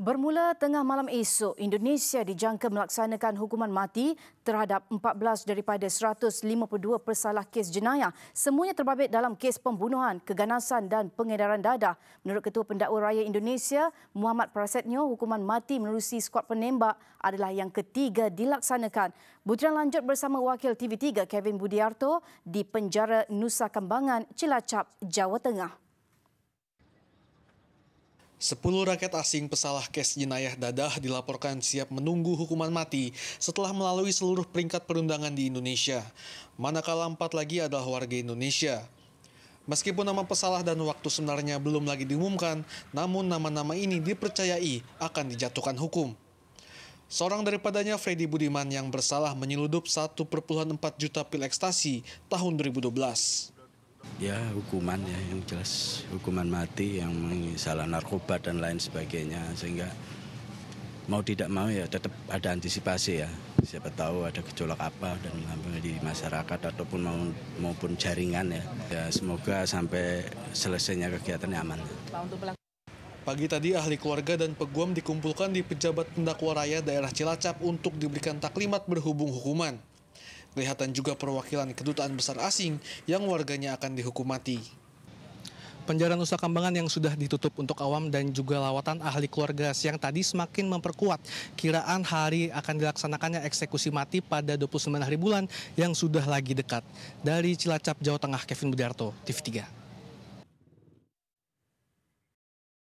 Bermula tengah malam esok, Indonesia dijangka melaksanakan hukuman mati terhadap 14 daripada 152 pesalah kes jenayah. Semuanya terbabit dalam kes pembunuhan, keganasan dan pengedaran dadah. Menurut Ketua Pendakwa Raya Indonesia, Muhammad Prasetnyo, hukuman mati melalui skuad penembak adalah yang ketiga dilaksanakan. Butiran lanjut bersama wakil TV3 Kevin Budiarto di penjara Nusa Kembangan, Cilacap, Jawa Tengah. Sepuluh rakyat asing pesalah kes jenayah dadah dilaporkan siap menunggu hukuman mati setelah melalui seluruh peringkat perundangan di Indonesia. Manakala empat lagi adalah warga Indonesia. Meskipun nama pesalah dan waktu sebenarnya belum lagi diumumkan, namun nama-nama ini dipercayai akan dijatuhkan hukum. Seorang daripadanya, Freddy Budiman yang bersalah menyeludup 1,4 juta pil ekstasi tahun 2012. Ya hukuman ya yang jelas hukuman mati yang salah narkoba dan lain sebagainya sehingga mau tidak mau ya tetap ada antisipasi ya siapa tahu ada gejolak apa dan di masyarakat ataupun maupun jaringan ya. ya semoga sampai selesainya kegiatannya aman. Pagi tadi ahli keluarga dan peguam dikumpulkan di pejabat pendakwa raya daerah Cilacap untuk diberikan taklimat berhubung hukuman. Kelihatan juga perwakilan kedutaan besar asing yang warganya akan dihukum mati. Penjara Nusa Kambangan yang sudah ditutup untuk awam dan juga lawatan ahli keluarga siang tadi semakin memperkuat kiraan hari akan dilaksanakannya eksekusi mati pada 29 hari bulan yang sudah lagi dekat. Dari Cilacap, Jawa Tengah, Kevin Budiarto, TV3.